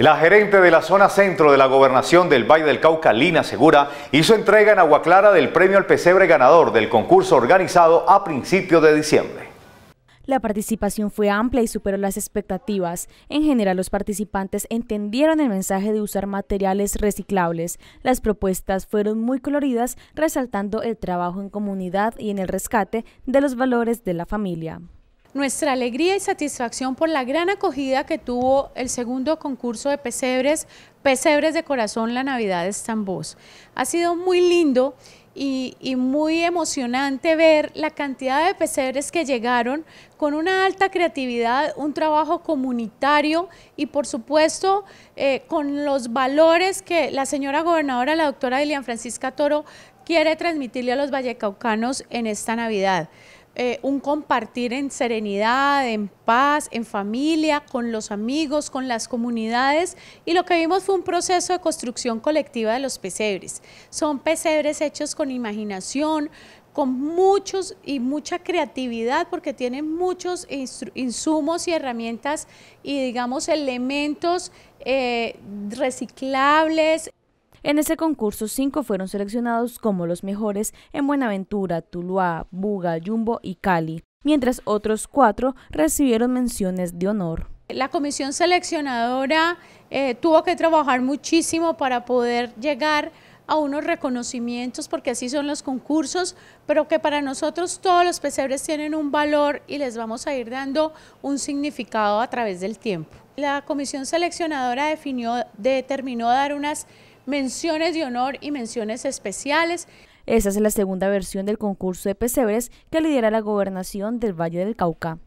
La gerente de la zona centro de la gobernación del Valle del Cauca, Lina Segura, hizo entrega en Agua Clara del premio al pesebre ganador del concurso organizado a principios de diciembre. La participación fue amplia y superó las expectativas. En general, los participantes entendieron el mensaje de usar materiales reciclables. Las propuestas fueron muy coloridas, resaltando el trabajo en comunidad y en el rescate de los valores de la familia nuestra alegría y satisfacción por la gran acogida que tuvo el segundo concurso de pesebres, Pesebres de Corazón, la Navidad estambos Ha sido muy lindo y, muy emocionante ver la cantidad de pesebres que llegaron con una alta creatividad, un trabajo comunitario y por supuesto eh, con los valores que la señora gobernadora, la doctora Lilian Francisca Toro, quiere transmitirle a los vallecaucanos en esta Navidad. Eh, un compartir en serenidad, en paz, en familia, con los amigos, con las comunidades y lo que vimos fue un proceso de construcción colectiva de los pesebres. Son pesebres hechos con imaginación, con muchos y mucha creatividad porque tienen muchos insumos y herramientas y digamos elementos eh, reciclables. En ese concurso, cinco fueron seleccionados como los mejores en Buenaventura, Tuluá, Buga, Yumbo y Cali, mientras otros cuatro recibieron menciones de honor. La comisión seleccionadora eh, tuvo que trabajar muchísimo para poder llegar a unos reconocimientos, porque así son los concursos, pero que para nosotros todos los pesebres tienen un valor y les vamos a ir dando un significado a través del tiempo. La comisión seleccionadora definió, determinó dar unas menciones de honor y menciones especiales. Esa es la segunda versión del concurso de pesebres que lidera la gobernación del Valle del Cauca.